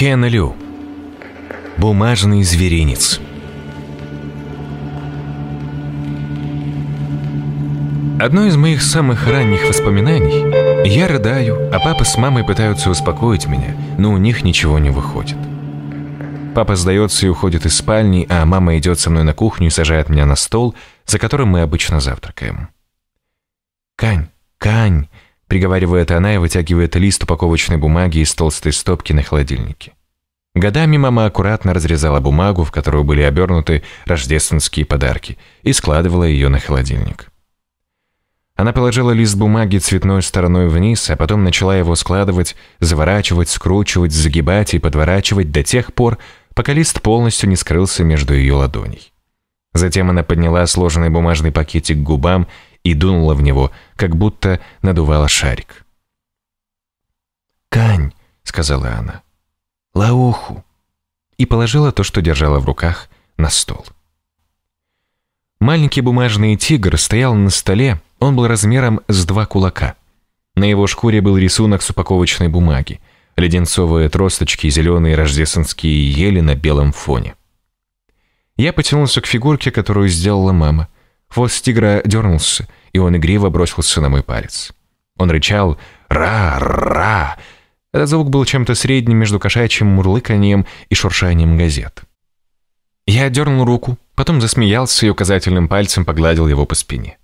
Кен Лю. Бумажный зверинец. Одно из моих самых ранних воспоминаний. Я рыдаю, а папа с мамой пытаются успокоить меня, но у них ничего не выходит. Папа сдается и уходит из спальни, а мама идет со мной на кухню и сажает меня на стол, за которым мы обычно завтракаем. «Кань, Кань!» Приговаривает она и вытягивает лист упаковочной бумаги из толстой стопки на холодильнике. Годами мама аккуратно разрезала бумагу, в которую были обернуты рождественские подарки, и складывала ее на холодильник. Она положила лист бумаги цветной стороной вниз, а потом начала его складывать, заворачивать, скручивать, загибать и подворачивать до тех пор, пока лист полностью не скрылся между ее ладоней. Затем она подняла сложенный бумажный пакетик к губам и дунула в него, как будто надувала шарик. «Кань!» — сказала она. «Лаоху!» И положила то, что держала в руках, на стол. Маленький бумажный тигр стоял на столе, он был размером с два кулака. На его шкуре был рисунок с упаковочной бумаги, леденцовые тросточки и зеленые рождественские ели на белом фоне. Я потянулся к фигурке, которую сделала мама — Хвост тигра дернулся, и он игриво бросился на мой палец. Он рычал «Ра-ра!». Этот звук был чем-то средним между кошачьим мурлыканием и шуршанием газет. Я дернул руку, потом засмеялся и указательным пальцем погладил его по спине.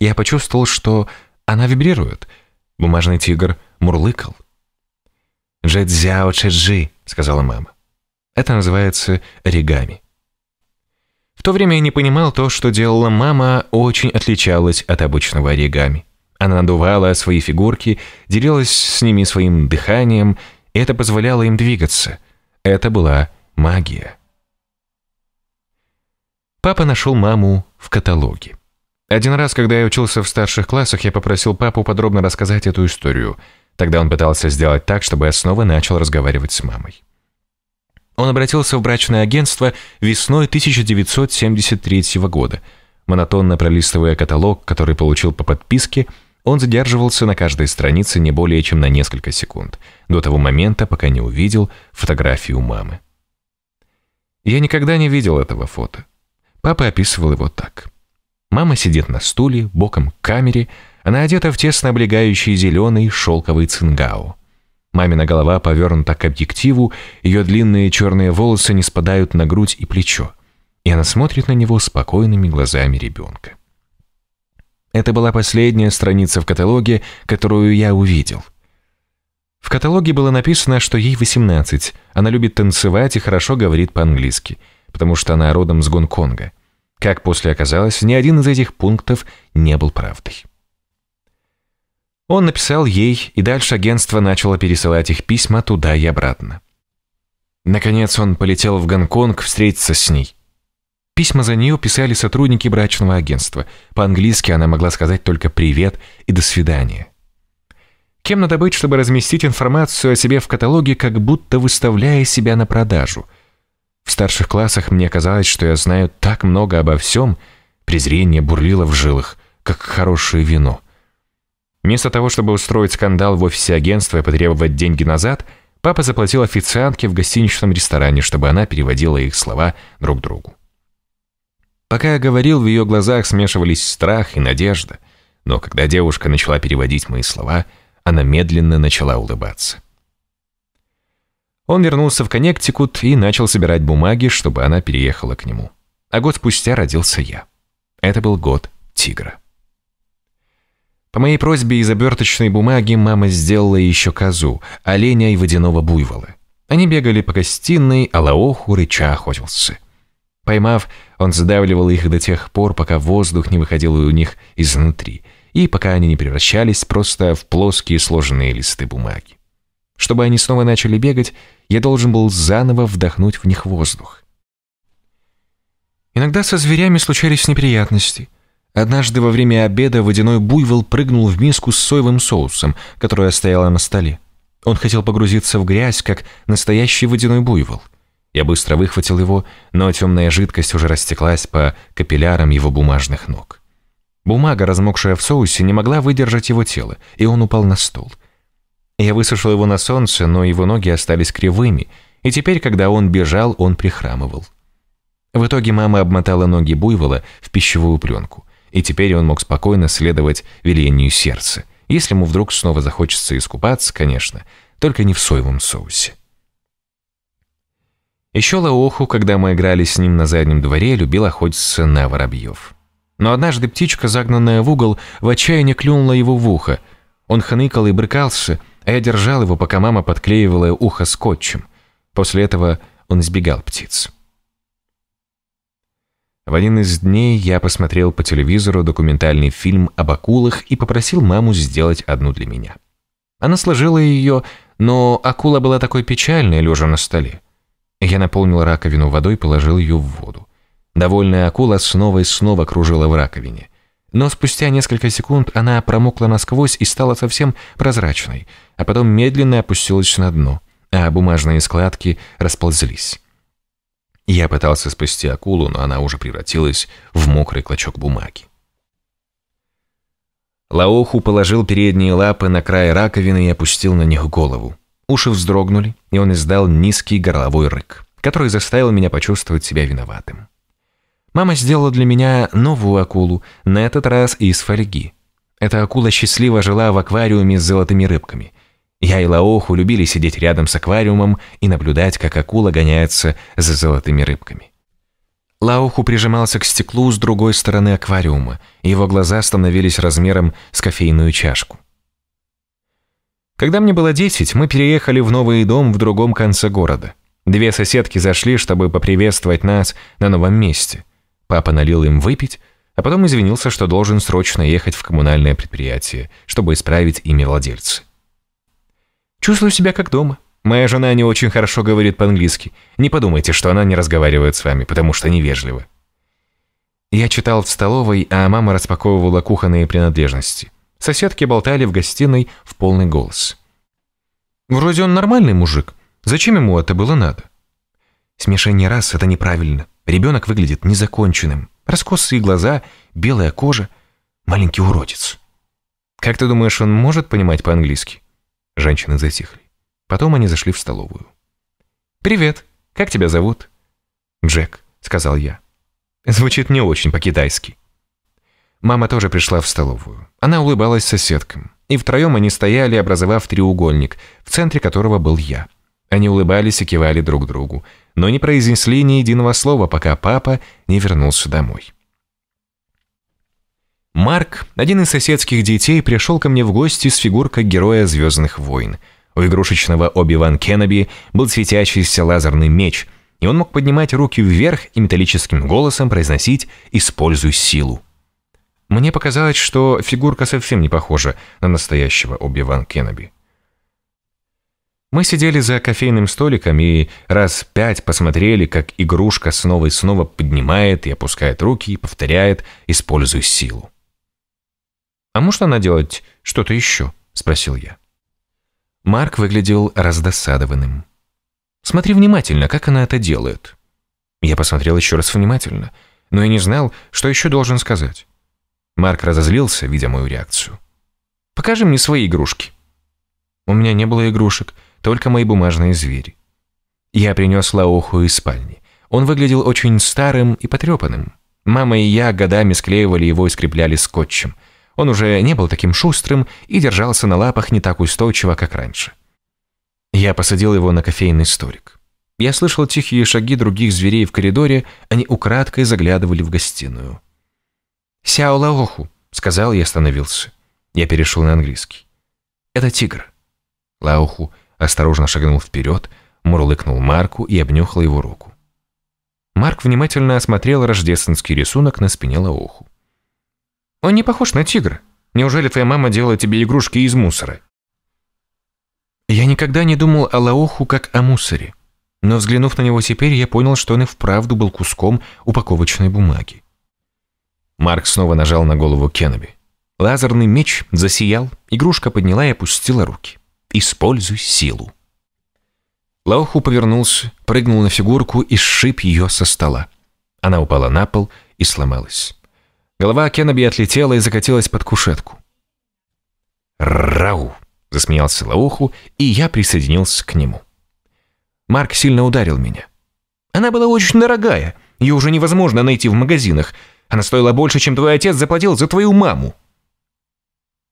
Я почувствовал, что она вибрирует. Бумажный тигр мурлыкал. «Джэцзяо чэджи», — сказала мама. Это называется оригами то время я не понимал то, что делала мама, а очень отличалось от обычного оригами. Она надувала свои фигурки, делилась с ними своим дыханием, и это позволяло им двигаться. Это была магия. Папа нашел маму в каталоге. Один раз, когда я учился в старших классах, я попросил папу подробно рассказать эту историю. Тогда он пытался сделать так, чтобы я снова начал разговаривать с мамой. Он обратился в брачное агентство весной 1973 года. Монотонно пролистывая каталог, который получил по подписке, он задерживался на каждой странице не более чем на несколько секунд, до того момента, пока не увидел фотографию мамы. Я никогда не видел этого фото. Папа описывал его так. Мама сидит на стуле, боком к камере, она одета в тесно облегающий зеленый шелковый цингао. Мамина голова повернута к объективу, ее длинные черные волосы не спадают на грудь и плечо. И она смотрит на него спокойными глазами ребенка. Это была последняя страница в каталоге, которую я увидел. В каталоге было написано, что ей 18, она любит танцевать и хорошо говорит по-английски, потому что она родом с Гонконга. Как после оказалось, ни один из этих пунктов не был правдой. Он написал ей, и дальше агентство начало пересылать их письма туда и обратно. Наконец он полетел в Гонконг встретиться с ней. Письма за нее писали сотрудники брачного агентства. По-английски она могла сказать только «привет» и «до свидания». Кем надо быть, чтобы разместить информацию о себе в каталоге, как будто выставляя себя на продажу? В старших классах мне казалось, что я знаю так много обо всем, презрение бурлило в жилах, как хорошее вино. Вместо того, чтобы устроить скандал в офисе агентства и потребовать деньги назад, папа заплатил официантке в гостиничном ресторане, чтобы она переводила их слова друг другу. Пока я говорил, в ее глазах смешивались страх и надежда, но когда девушка начала переводить мои слова, она медленно начала улыбаться. Он вернулся в Коннектикут и начал собирать бумаги, чтобы она переехала к нему. А год спустя родился я. Это был год тигра. По моей просьбе из оберточной бумаги мама сделала еще козу, оленя и водяного буйвола. Они бегали по гостиной, а Лаоху рыча охотился. Поймав, он сдавливал их до тех пор, пока воздух не выходил у них изнутри, и пока они не превращались просто в плоские сложенные листы бумаги. Чтобы они снова начали бегать, я должен был заново вдохнуть в них воздух. Иногда со зверями случались неприятности. Однажды во время обеда водяной буйвол прыгнул в миску с соевым соусом, которая стояла на столе. Он хотел погрузиться в грязь, как настоящий водяной буйвол. Я быстро выхватил его, но темная жидкость уже растеклась по капиллярам его бумажных ног. Бумага, размокшая в соусе, не могла выдержать его тело, и он упал на стол. Я высушил его на солнце, но его ноги остались кривыми, и теперь, когда он бежал, он прихрамывал. В итоге мама обмотала ноги буйвола в пищевую пленку – и теперь он мог спокойно следовать велению сердца, если ему вдруг снова захочется искупаться, конечно, только не в соевом соусе. Еще Лаоху, когда мы играли с ним на заднем дворе, любил охотиться на воробьев. Но однажды птичка, загнанная в угол, в отчаянии клюнула его в ухо. Он хныкал и брыкался, а я держал его, пока мама подклеивала ухо скотчем. После этого он избегал птиц. В один из дней я посмотрел по телевизору документальный фильм об акулах и попросил маму сделать одну для меня. Она сложила ее, но акула была такой печальной, лежа на столе. Я наполнил раковину водой и положил ее в воду. Довольная акула снова и снова кружила в раковине. Но спустя несколько секунд она промокла насквозь и стала совсем прозрачной, а потом медленно опустилась на дно, а бумажные складки расползлись. Я пытался спасти акулу, но она уже превратилась в мокрый клочок бумаги. Лаоху положил передние лапы на край раковины и опустил на них голову. Уши вздрогнули, и он издал низкий горловой рык, который заставил меня почувствовать себя виноватым. Мама сделала для меня новую акулу, на этот раз из фольги. Эта акула счастливо жила в аквариуме с золотыми рыбками – я и Лаоху любили сидеть рядом с аквариумом и наблюдать, как акула гоняется за золотыми рыбками. Лаоху прижимался к стеклу с другой стороны аквариума, и его глаза становились размером с кофейную чашку. Когда мне было 10, мы переехали в новый дом в другом конце города. Две соседки зашли, чтобы поприветствовать нас на новом месте. Папа налил им выпить, а потом извинился, что должен срочно ехать в коммунальное предприятие, чтобы исправить имя владельца. Чувствую себя как дома. Моя жена не очень хорошо говорит по-английски. Не подумайте, что она не разговаривает с вами, потому что невежлива. Я читал в столовой, а мама распаковывала кухонные принадлежности. Соседки болтали в гостиной в полный голос. Вроде он нормальный мужик. Зачем ему это было надо? Смешение раз, это неправильно. Ребенок выглядит незаконченным. Раскосые глаза, белая кожа. Маленький уродец. Как ты думаешь, он может понимать по-английски? Женщины затихли. Потом они зашли в столовую. «Привет, как тебя зовут?» «Джек», — сказал я. Звучит не очень по-китайски. Мама тоже пришла в столовую. Она улыбалась соседкам. И втроем они стояли, образовав треугольник, в центре которого был я. Они улыбались и кивали друг другу, но не произнесли ни единого слова, пока папа не вернулся домой. Марк, один из соседских детей, пришел ко мне в гости с фигуркой героя «Звездных войн». У игрушечного Оби-Ван Кеннеби был светящийся лазерный меч, и он мог поднимать руки вверх и металлическим голосом произносить «Используй силу». Мне показалось, что фигурка совсем не похожа на настоящего Оби-Ван Кеннеби. Мы сидели за кофейным столиком и раз пять посмотрели, как игрушка снова и снова поднимает и опускает руки и повторяет «Используй силу». «А может она делать что-то еще?» – спросил я. Марк выглядел раздосадованным. «Смотри внимательно, как она это делает». Я посмотрел еще раз внимательно, но я не знал, что еще должен сказать. Марк разозлился, видя мою реакцию. «Покажи мне свои игрушки». У меня не было игрушек, только мои бумажные звери. Я принес Лаоху из спальни. Он выглядел очень старым и потрепанным. Мама и я годами склеивали его и скрепляли скотчем – он уже не был таким шустрым и держался на лапах не так устойчиво, как раньше. Я посадил его на кофейный столик. Я слышал тихие шаги других зверей в коридоре, они украдкой заглядывали в гостиную. «Сяо лаоху», — сказал я, остановился. Я перешел на английский. «Это тигр». Лаоху осторожно шагнул вперед, мурлыкнул Марку и обнюхал его руку. Марк внимательно осмотрел рождественский рисунок на спине Лаоху. Он не похож на тигра. Неужели твоя мама делала тебе игрушки из мусора? Я никогда не думал о Лаоху как о мусоре. Но взглянув на него теперь, я понял, что он и вправду был куском упаковочной бумаги. Марк снова нажал на голову Кеннеби. Лазерный меч засиял, игрушка подняла и опустила руки. «Используй силу». Лаоху повернулся, прыгнул на фигурку и сшиб ее со стола. Она упала на пол и сломалась. Голова Кеннеби отлетела и закатилась под кушетку. «Рау!» — засмеялся Лауху, и я присоединился к нему. Марк сильно ударил меня. Она была очень дорогая. Ее уже невозможно найти в магазинах. Она стоила больше, чем твой отец заплатил за твою маму.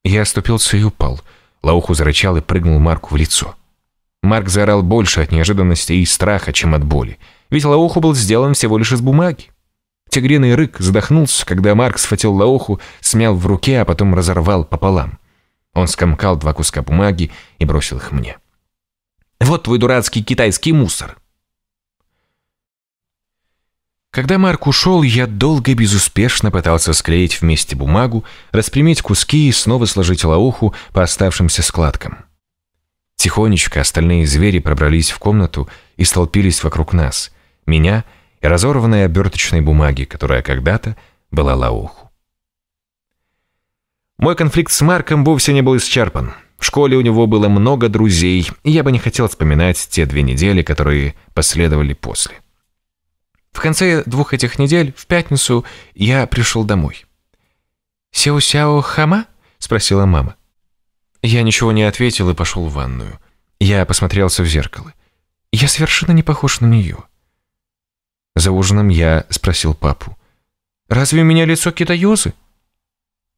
Я оступился и упал. Лауху зарычал и прыгнул Марку в лицо. Марк заорал больше от неожиданности и страха, чем от боли. Ведь Лауху был сделан всего лишь из бумаги тигриный рык задохнулся, когда Марк схватил лауху, смял в руке, а потом разорвал пополам. Он скомкал два куска бумаги и бросил их мне. «Вот твой дурацкий китайский мусор!» Когда Марк ушел, я долго и безуспешно пытался склеить вместе бумагу, распрямить куски и снова сложить лауху по оставшимся складкам. Тихонечко остальные звери пробрались в комнату и столпились вокруг нас, меня и разорванной оберточной бумаги, которая когда-то была лауху. Мой конфликт с Марком вовсе не был исчерпан. В школе у него было много друзей, и я бы не хотел вспоминать те две недели, которые последовали после. В конце двух этих недель, в пятницу, я пришел домой. «Сяо-сяо хама?» — спросила мама. Я ничего не ответил и пошел в ванную. Я посмотрелся в зеркало. Я совершенно не похож на нее. За ужином я спросил папу. «Разве у меня лицо китаёзы?»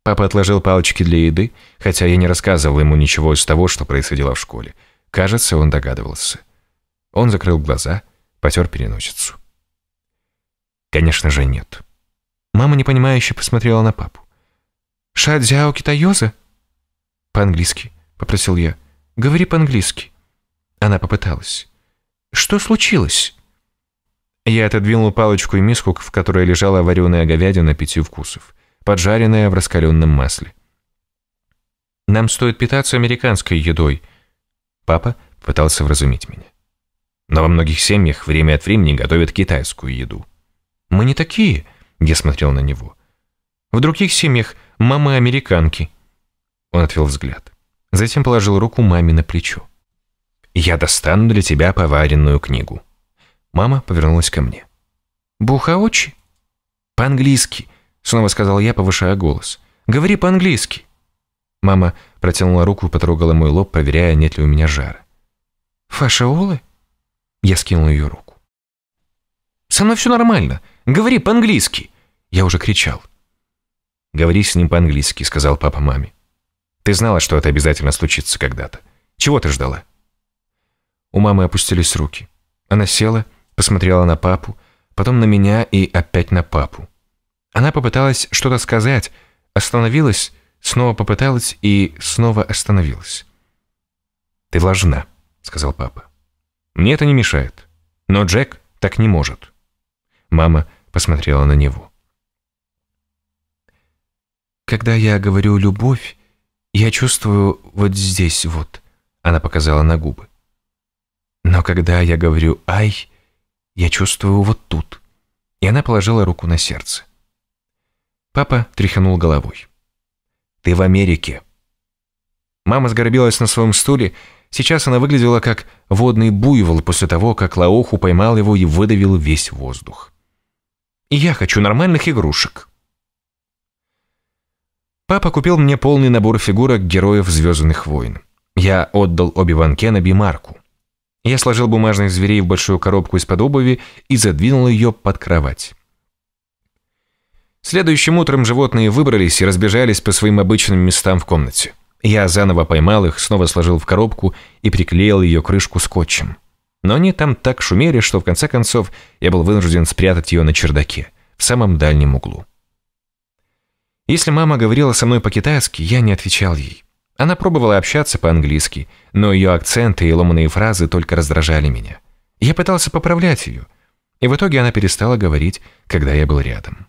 Папа отложил палочки для еды, хотя я не рассказывал ему ничего из того, что происходило в школе. Кажется, он догадывался. Он закрыл глаза, потер переносицу. Конечно же, нет. Мама непонимающе посмотрела на папу. Ша дзяо китайоза?» «По-английски», — попросил я. «Говори по-английски». Она попыталась. «Что случилось?» Я отодвинул палочку и миску, в которой лежала вареная говядина пяти вкусов, поджаренная в раскаленном масле. «Нам стоит питаться американской едой», — папа пытался вразумить меня. «Но во многих семьях время от времени готовят китайскую еду». «Мы не такие», — я смотрел на него. «В других семьях мамы американки». Он отвел взгляд. Затем положил руку маме на плечо. «Я достану для тебя поваренную книгу», Мама повернулась ко мне. «Бухаочи?» «По-английски», — снова сказал я, повышая голос. «Говори по-английски». Мама протянула руку и потрогала мой лоб, проверяя, нет ли у меня жара. «Фашаолы?» Я скинул ее руку. «Со мной все нормально. Говори по-английски!» Я уже кричал. «Говори с ним по-английски», — сказал папа маме. «Ты знала, что это обязательно случится когда-то. Чего ты ждала?» У мамы опустились руки. Она села Посмотрела на папу, потом на меня и опять на папу. Она попыталась что-то сказать, остановилась, снова попыталась и снова остановилась. «Ты должна», — сказал папа. «Мне это не мешает. Но Джек так не может». Мама посмотрела на него. «Когда я говорю «любовь», я чувствую вот здесь вот», — она показала на губы. «Но когда я говорю «ай», я чувствую вот тут». И она положила руку на сердце. Папа тряхнул головой. «Ты в Америке». Мама сгорбилась на своем стуле. Сейчас она выглядела как водный буйвол после того, как Лаоху поймал его и выдавил весь воздух. «И я хочу нормальных игрушек». Папа купил мне полный набор фигурок героев «Звездных войн». Я отдал Оби-Ван Кеноби марку. Я сложил бумажных зверей в большую коробку из-под обуви и задвинул ее под кровать. Следующим утром животные выбрались и разбежались по своим обычным местам в комнате. Я заново поймал их, снова сложил в коробку и приклеил ее крышку скотчем. Но они там так шумели, что в конце концов я был вынужден спрятать ее на чердаке, в самом дальнем углу. Если мама говорила со мной по-китайски, я не отвечал ей. Она пробовала общаться по-английски, но ее акценты и ломанные фразы только раздражали меня. Я пытался поправлять ее, и в итоге она перестала говорить, когда я был рядом.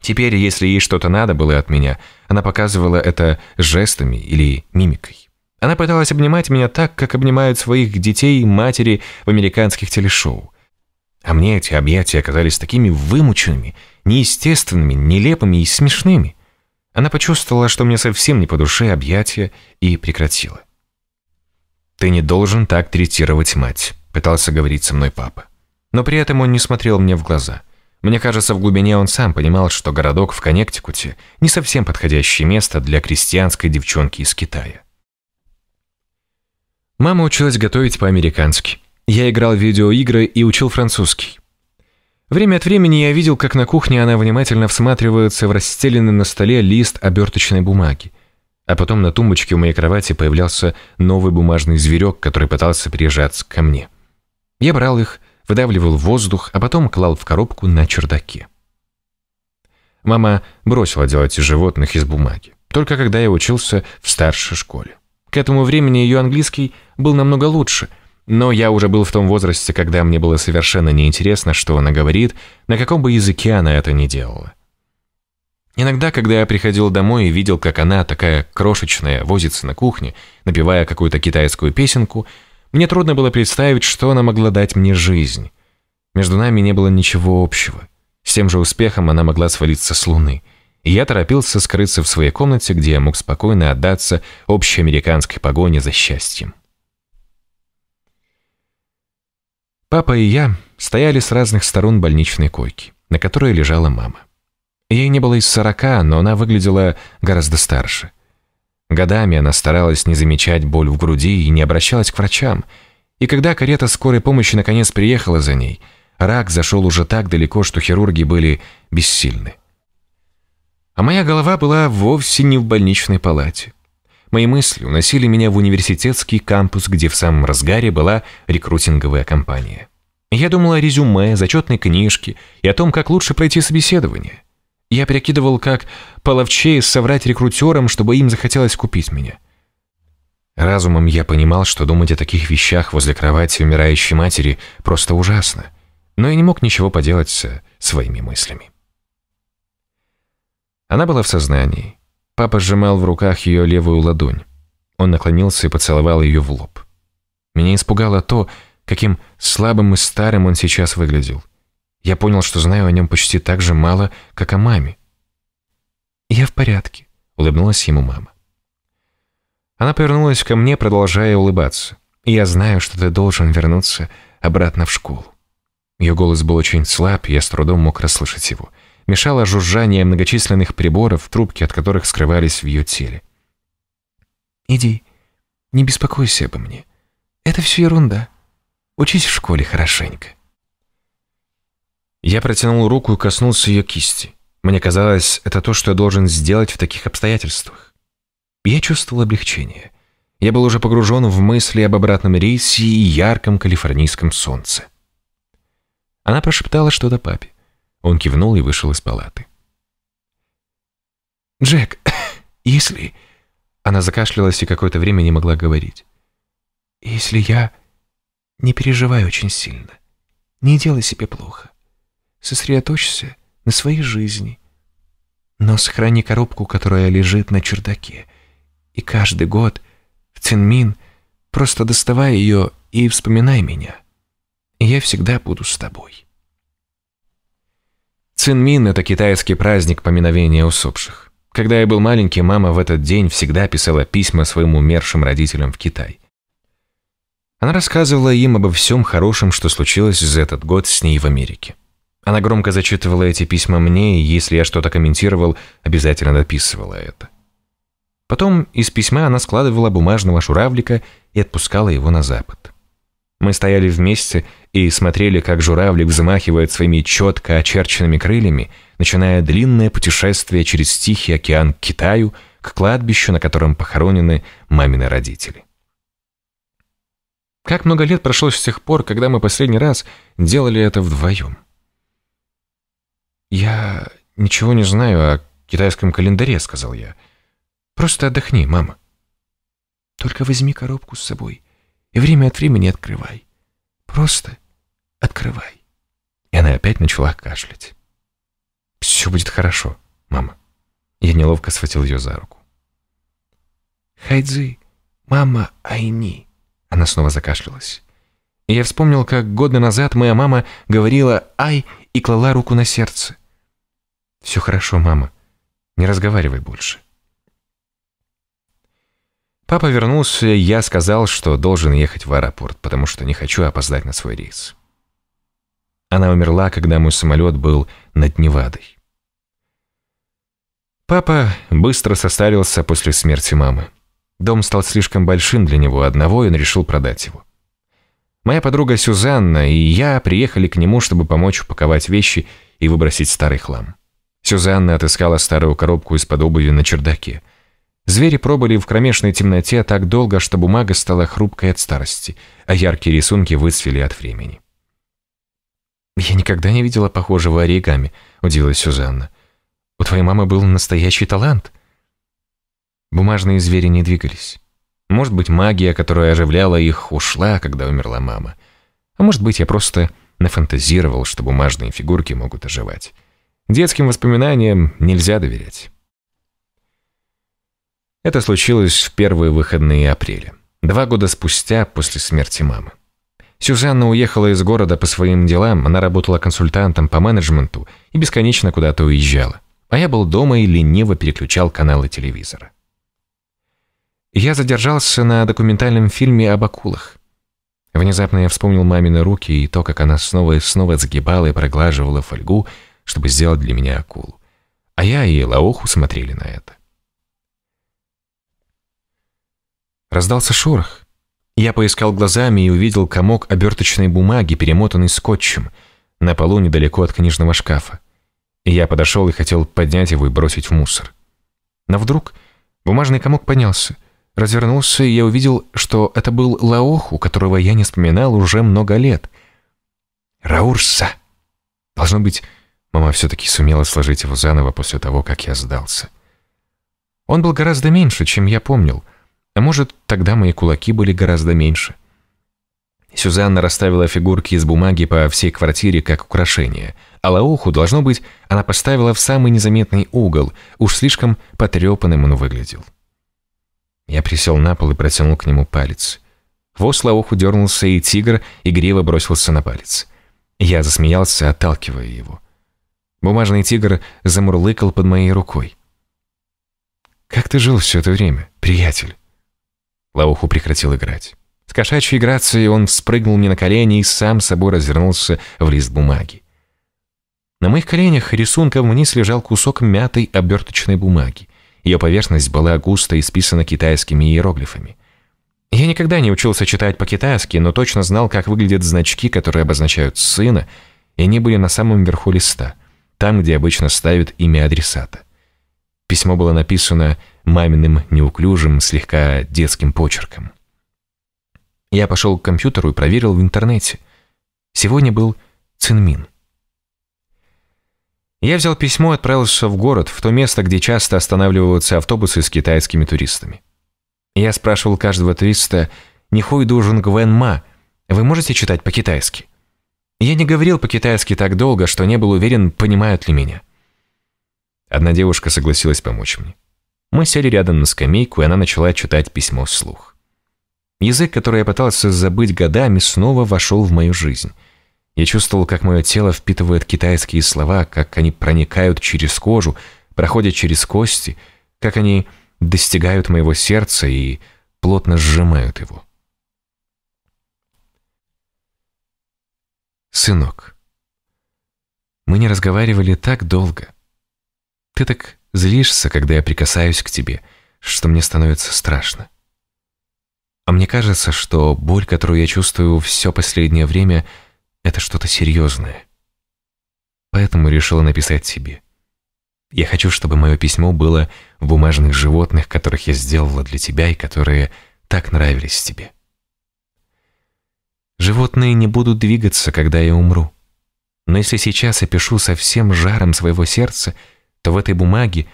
Теперь, если ей что-то надо было от меня, она показывала это жестами или мимикой. Она пыталась обнимать меня так, как обнимают своих детей и матери в американских телешоу. А мне эти объятия оказались такими вымученными, неестественными, нелепыми и смешными. Она почувствовала, что мне совсем не по душе объятия, и прекратила. «Ты не должен так третировать мать», — пытался говорить со мной папа. Но при этом он не смотрел мне в глаза. Мне кажется, в глубине он сам понимал, что городок в Коннектикуте не совсем подходящее место для крестьянской девчонки из Китая. Мама училась готовить по-американски. Я играл в видеоигры и учил французский. Время от времени я видел, как на кухне она внимательно всматривается в расстеленный на столе лист оберточной бумаги. А потом на тумбочке у моей кровати появлялся новый бумажный зверек, который пытался прижаться ко мне. Я брал их, выдавливал воздух, а потом клал в коробку на чердаке. Мама бросила делать животных из бумаги, только когда я учился в старшей школе. К этому времени ее английский был намного лучше – но я уже был в том возрасте, когда мне было совершенно неинтересно, что она говорит, на каком бы языке она это ни делала. Иногда, когда я приходил домой и видел, как она, такая крошечная, возится на кухне, напевая какую-то китайскую песенку, мне трудно было представить, что она могла дать мне жизнь. Между нами не было ничего общего. С тем же успехом она могла свалиться с луны. И я торопился скрыться в своей комнате, где я мог спокойно отдаться общей американской погоне за счастьем. Папа и я стояли с разных сторон больничной койки, на которой лежала мама. Ей не было и сорока, но она выглядела гораздо старше. Годами она старалась не замечать боль в груди и не обращалась к врачам. И когда карета скорой помощи наконец приехала за ней, рак зашел уже так далеко, что хирурги были бессильны. А моя голова была вовсе не в больничной палате. Мои мысли уносили меня в университетский кампус, где в самом разгаре была рекрутинговая кампания. Я думал о резюме, зачетной книжке и о том, как лучше пройти собеседование. Я прикидывал, как половчее соврать рекрутерам, чтобы им захотелось купить меня. Разумом я понимал, что думать о таких вещах возле кровати умирающей матери просто ужасно, но я не мог ничего поделать со своими мыслями. Она была в сознании, Папа сжимал в руках ее левую ладонь. Он наклонился и поцеловал ее в лоб. Меня испугало то, каким слабым и старым он сейчас выглядел. Я понял, что знаю о нем почти так же мало, как о маме. «Я в порядке», — улыбнулась ему мама. Она повернулась ко мне, продолжая улыбаться. И «Я знаю, что ты должен вернуться обратно в школу». Ее голос был очень слаб, и я с трудом мог расслышать его мешало жужжание многочисленных приборов, трубки от которых скрывались в ее теле. «Иди, не беспокойся обо мне. Это все ерунда. Учись в школе хорошенько». Я протянул руку и коснулся ее кисти. Мне казалось, это то, что я должен сделать в таких обстоятельствах. Я чувствовал облегчение. Я был уже погружен в мысли об обратном рейсе и ярком калифорнийском солнце. Она прошептала что-то папе. Он кивнул и вышел из палаты. «Джек, если...» Она закашлялась и какое-то время не могла говорить. «Если я...» «Не переживаю очень сильно. Не делай себе плохо. Сосредоточься на своей жизни. Но сохрани коробку, которая лежит на чердаке. И каждый год в Цинмин просто доставай ее и вспоминай меня. И я всегда буду с тобой». Цинмин – это китайский праздник поминовения усопших. Когда я был маленький, мама в этот день всегда писала письма своим умершим родителям в Китай. Она рассказывала им обо всем хорошем, что случилось за этот год с ней в Америке. Она громко зачитывала эти письма мне, и если я что-то комментировал, обязательно дописывала это. Потом из письма она складывала бумажного шуравлика и отпускала его на запад. Мы стояли вместе и смотрели, как журавлик взмахивает своими четко очерченными крыльями, начиная длинное путешествие через Тихий океан к Китаю, к кладбищу, на котором похоронены мамины родители. Как много лет прошло с тех пор, когда мы последний раз делали это вдвоем? «Я ничего не знаю о китайском календаре», — сказал я. «Просто отдохни, мама». «Только возьми коробку с собой», и время от времени открывай. Просто открывай. И она опять начала кашлять. «Все будет хорошо, мама». Я неловко схватил ее за руку. «Хайдзи, мама Айни». Она снова закашлялась. И я вспомнил, как годы назад моя мама говорила «ай» и клала руку на сердце. «Все хорошо, мама. Не разговаривай больше. Папа вернулся, и я сказал, что должен ехать в аэропорт, потому что не хочу опоздать на свой рейс. Она умерла, когда мой самолет был над Невадой. Папа быстро состарился после смерти мамы. Дом стал слишком большим для него одного, и он решил продать его. Моя подруга Сюзанна и я приехали к нему, чтобы помочь упаковать вещи и выбросить старый хлам. Сюзанна отыскала старую коробку из-под обуви на чердаке – Звери пробыли в кромешной темноте так долго, что бумага стала хрупкой от старости, а яркие рисунки выцвели от времени. «Я никогда не видела похожего оригами», — удивилась Сюзанна. «У твоей мамы был настоящий талант». Бумажные звери не двигались. Может быть, магия, которая оживляла их, ушла, когда умерла мама. А может быть, я просто нафантазировал, что бумажные фигурки могут оживать. Детским воспоминаниям нельзя доверять. Это случилось в первые выходные апреля, два года спустя после смерти мамы. Сюзанна уехала из города по своим делам, она работала консультантом по менеджменту и бесконечно куда-то уезжала. А я был дома и лениво переключал каналы телевизора. Я задержался на документальном фильме об акулах. Внезапно я вспомнил мамины руки и то, как она снова и снова сгибала и проглаживала фольгу, чтобы сделать для меня акулу. А я и Лаоху смотрели на это. Раздался шорох. Я поискал глазами и увидел комок оберточной бумаги, перемотанный скотчем, на полу недалеко от книжного шкафа. Я подошел и хотел поднять его и бросить в мусор. Но вдруг бумажный комок поднялся. Развернулся, и я увидел, что это был Лаох, у которого я не вспоминал уже много лет. Раурса! Должно быть, мама все-таки сумела сложить его заново после того, как я сдался. Он был гораздо меньше, чем я помнил — а может, тогда мои кулаки были гораздо меньше. Сюзанна расставила фигурки из бумаги по всей квартире как украшение, а лауху, должно быть, она поставила в самый незаметный угол, уж слишком потрепанным он выглядел. Я присел на пол и протянул к нему палец. Воз лауху дернулся, и тигр игриво бросился на палец. Я засмеялся, отталкивая его. Бумажный тигр замурлыкал под моей рукой. «Как ты жил все это время, приятель?» Лауху прекратил играть. С кошачьей грацией он спрыгнул мне на колени и сам собой развернулся в лист бумаги. На моих коленях рисунком вниз лежал кусок мятой оберточной бумаги. Ее поверхность была густо исписана китайскими иероглифами. Я никогда не учился читать по-китайски, но точно знал, как выглядят значки, которые обозначают сына, и они были на самом верху листа, там, где обычно ставят имя адресата. Письмо было написано маминым неуклюжим, слегка детским почерком. Я пошел к компьютеру и проверил в интернете. Сегодня был Цинмин. Я взял письмо и отправился в город, в то место, где часто останавливаются автобусы с китайскими туристами. Я спрашивал каждого туриста, не хуй должен Гвен Ма, вы можете читать по-китайски? Я не говорил по-китайски так долго, что не был уверен, понимают ли меня. Одна девушка согласилась помочь мне. Мы сели рядом на скамейку, и она начала читать письмо вслух. Язык, который я пытался забыть годами, снова вошел в мою жизнь. Я чувствовал, как мое тело впитывает китайские слова, как они проникают через кожу, проходят через кости, как они достигают моего сердца и плотно сжимают его. Сынок, мы не разговаривали так долго. Ты так Злишься, когда я прикасаюсь к тебе, что мне становится страшно. А мне кажется, что боль, которую я чувствую все последнее время, это что-то серьезное. Поэтому решила написать тебе. Я хочу, чтобы мое письмо было в бумажных животных, которых я сделала для тебя и которые так нравились тебе. Животные не будут двигаться, когда я умру. Но если сейчас я пишу со всем жаром своего сердца — то в этой бумаге,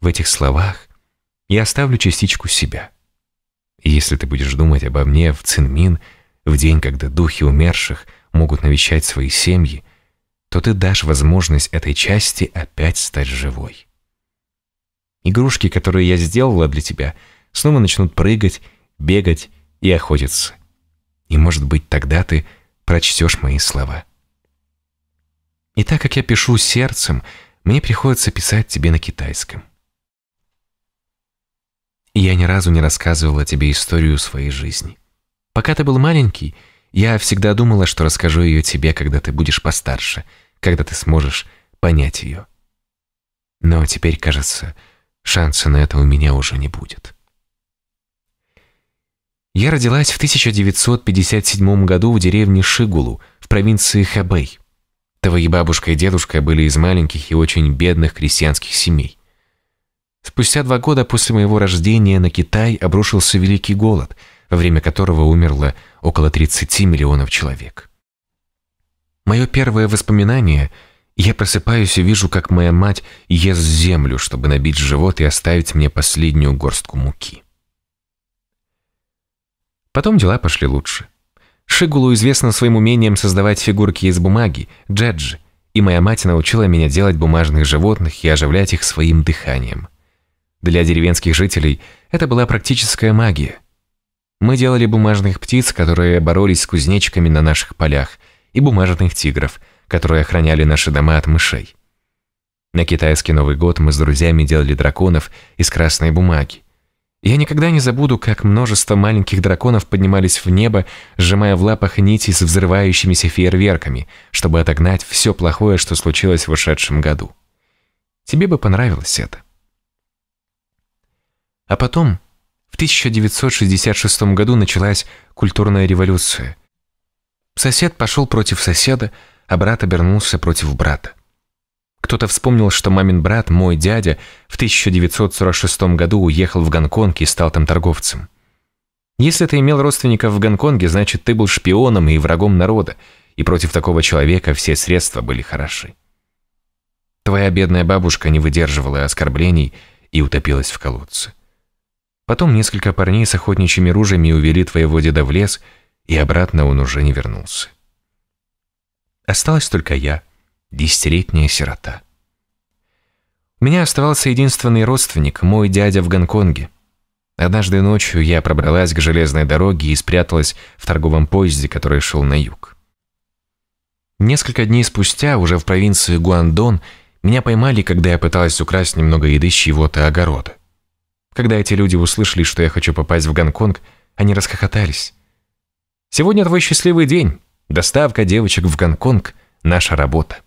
в этих словах я оставлю частичку себя. И если ты будешь думать обо мне в Цинмин, в день, когда духи умерших могут навещать свои семьи, то ты дашь возможность этой части опять стать живой. Игрушки, которые я сделала для тебя, снова начнут прыгать, бегать и охотиться. И, может быть, тогда ты прочтешь мои слова. И так как я пишу сердцем, мне приходится писать тебе на китайском. Я ни разу не рассказывала тебе историю своей жизни. Пока ты был маленький, я всегда думала, что расскажу ее тебе, когда ты будешь постарше, когда ты сможешь понять ее. Но теперь, кажется, шанса на это у меня уже не будет. Я родилась в 1957 году в деревне Шигулу в провинции Хэбэй. Твои бабушка и дедушка были из маленьких и очень бедных крестьянских семей. Спустя два года после моего рождения на Китай обрушился Великий Голод, во время которого умерло около 30 миллионов человек. Мое первое воспоминание – я просыпаюсь и вижу, как моя мать ест землю, чтобы набить живот и оставить мне последнюю горстку муки. Потом дела пошли лучше. Шигулу известно своим умением создавать фигурки из бумаги, джеджи, и моя мать научила меня делать бумажных животных и оживлять их своим дыханием. Для деревенских жителей это была практическая магия. Мы делали бумажных птиц, которые боролись с кузнечками на наших полях, и бумажных тигров, которые охраняли наши дома от мышей. На китайский Новый год мы с друзьями делали драконов из красной бумаги. Я никогда не забуду, как множество маленьких драконов поднимались в небо, сжимая в лапах нити с взрывающимися фейерверками, чтобы отогнать все плохое, что случилось в ушедшем году. Тебе бы понравилось это. А потом, в 1966 году началась культурная революция. Сосед пошел против соседа, а брат обернулся против брата. Кто-то вспомнил, что мамин брат, мой дядя, в 1946 году уехал в Гонконг и стал там торговцем. Если ты имел родственников в Гонконге, значит, ты был шпионом и врагом народа, и против такого человека все средства были хороши. Твоя бедная бабушка не выдерживала оскорблений и утопилась в колодце. Потом несколько парней с охотничьими ружьями увели твоего деда в лес, и обратно он уже не вернулся. Осталась только я — десятилетняя сирота. У меня оставался единственный родственник, мой дядя в Гонконге. Однажды ночью я пробралась к железной дороге и спряталась в торговом поезде, который шел на юг. Несколько дней спустя, уже в провинции Гуандон, меня поймали, когда я пыталась украсть немного еды с чего то огорода. Когда эти люди услышали, что я хочу попасть в Гонконг, они расхохотались. «Сегодня твой счастливый день. Доставка девочек в Гонконг – наша работа».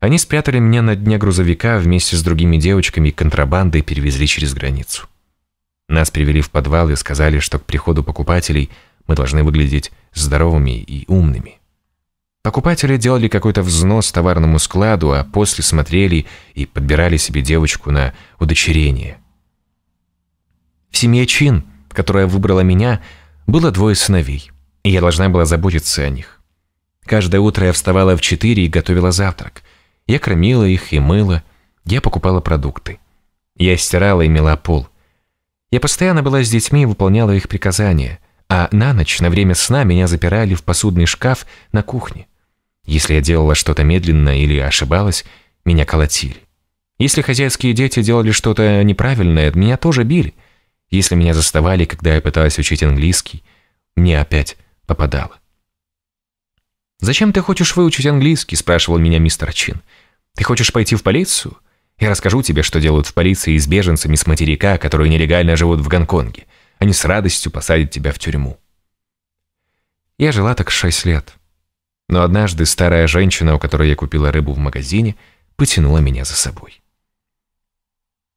Они спрятали меня на дне грузовика вместе с другими девочками и контрабандой перевезли через границу. Нас привели в подвал и сказали, что к приходу покупателей мы должны выглядеть здоровыми и умными. Покупатели делали какой-то взнос товарному складу, а после смотрели и подбирали себе девочку на удочерение. В семье Чин, которая выбрала меня, было двое сыновей, и я должна была заботиться о них. Каждое утро я вставала в четыре и готовила завтрак – я кормила их и мыла, я покупала продукты. Я стирала и мела пол. Я постоянно была с детьми и выполняла их приказания, а на ночь, на время сна, меня запирали в посудный шкаф на кухне. Если я делала что-то медленно или ошибалась, меня колотили. Если хозяйские дети делали что-то неправильное, меня тоже били. Если меня заставали, когда я пыталась учить английский, мне опять попадало. «Зачем ты хочешь выучить английский?» – спрашивал меня мистер Чин. «Ты хочешь пойти в полицию? Я расскажу тебе, что делают в полиции с беженцами с материка, которые нелегально живут в Гонконге. Они с радостью посадят тебя в тюрьму». Я жила так шесть лет. Но однажды старая женщина, у которой я купила рыбу в магазине, потянула меня за собой.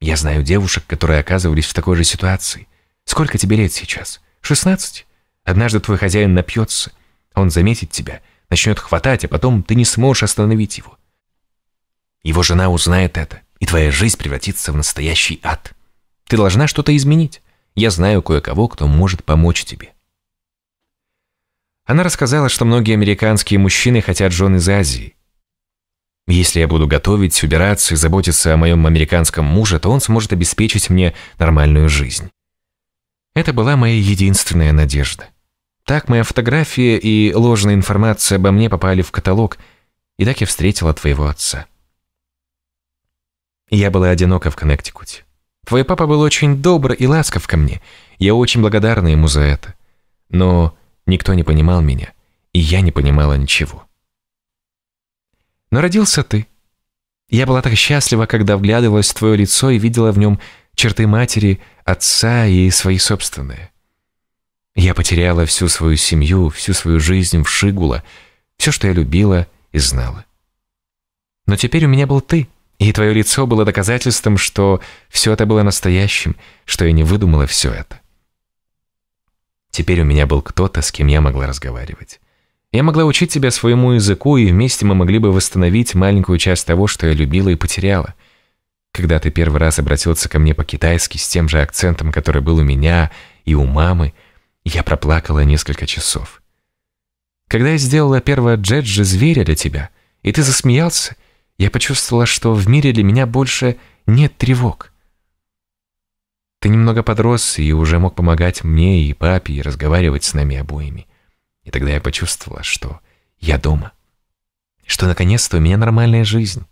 Я знаю девушек, которые оказывались в такой же ситуации. Сколько тебе лет сейчас? Шестнадцать? Однажды твой хозяин напьется, он заметит тебя – начнет хватать, а потом ты не сможешь остановить его. Его жена узнает это, и твоя жизнь превратится в настоящий ад. Ты должна что-то изменить. Я знаю кое-кого, кто может помочь тебе. Она рассказала, что многие американские мужчины хотят жен из Азии. Если я буду готовить, убираться и заботиться о моем американском муже, то он сможет обеспечить мне нормальную жизнь. Это была моя единственная надежда. Так моя фотография и ложная информация обо мне попали в каталог, и так я встретила твоего отца. Я была одинока в Коннектикуте. Твой папа был очень добр и ласков ко мне. Я очень благодарна ему за это. Но никто не понимал меня, и я не понимала ничего. Но родился ты. Я была так счастлива, когда вглядывалась в твое лицо и видела в нем черты матери, отца и свои собственные. Я потеряла всю свою семью, всю свою жизнь в Шигула, все, что я любила и знала. Но теперь у меня был ты, и твое лицо было доказательством, что все это было настоящим, что я не выдумала все это. Теперь у меня был кто-то, с кем я могла разговаривать. Я могла учить тебя своему языку, и вместе мы могли бы восстановить маленькую часть того, что я любила и потеряла. Когда ты первый раз обратился ко мне по-китайски с тем же акцентом, который был у меня и у мамы – я проплакала несколько часов. Когда я сделала первое джеджи зверя для тебя, и ты засмеялся, я почувствовала, что в мире для меня больше нет тревог. Ты немного подрос и уже мог помогать мне и папе и разговаривать с нами обоими. И тогда я почувствовала, что я дома. Что наконец-то у меня нормальная жизнь.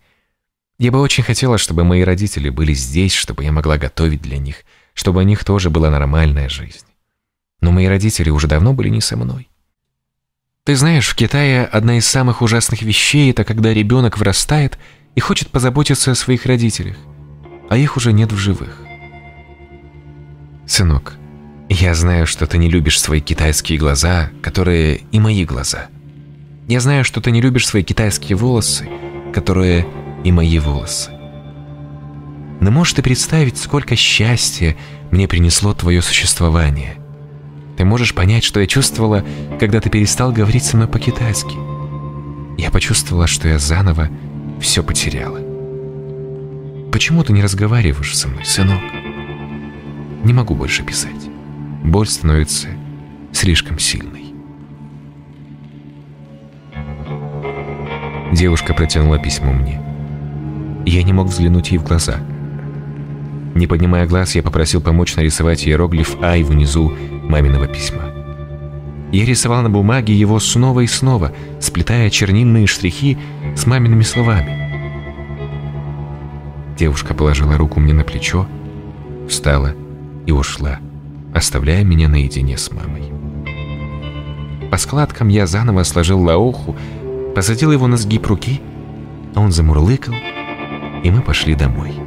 Я бы очень хотела, чтобы мои родители были здесь, чтобы я могла готовить для них, чтобы у них тоже была нормальная жизнь но мои родители уже давно были не со мной. Ты знаешь, в Китае одна из самых ужасных вещей – это когда ребенок вырастает и хочет позаботиться о своих родителях, а их уже нет в живых. Сынок, я знаю, что ты не любишь свои китайские глаза, которые и мои глаза. Я знаю, что ты не любишь свои китайские волосы, которые и мои волосы. Но можешь ты представить, сколько счастья мне принесло твое существование? Ты можешь понять, что я чувствовала, когда ты перестал говорить со мной по-китайски. Я почувствовала, что я заново все потеряла. Почему ты не разговариваешь со мной, сынок? Не могу больше писать. Боль становится слишком сильной. Девушка протянула письмо мне. Я не мог взглянуть ей в глаза — не поднимая глаз, я попросил помочь нарисовать иероглиф «Ай» внизу маминого письма. Я рисовал на бумаге его снова и снова, сплетая чернильные штрихи с мамиными словами. Девушка положила руку мне на плечо, встала и ушла, оставляя меня наедине с мамой. По складкам я заново сложил лаоху, посадил его на сгиб руки, а он замурлыкал, и мы пошли домой.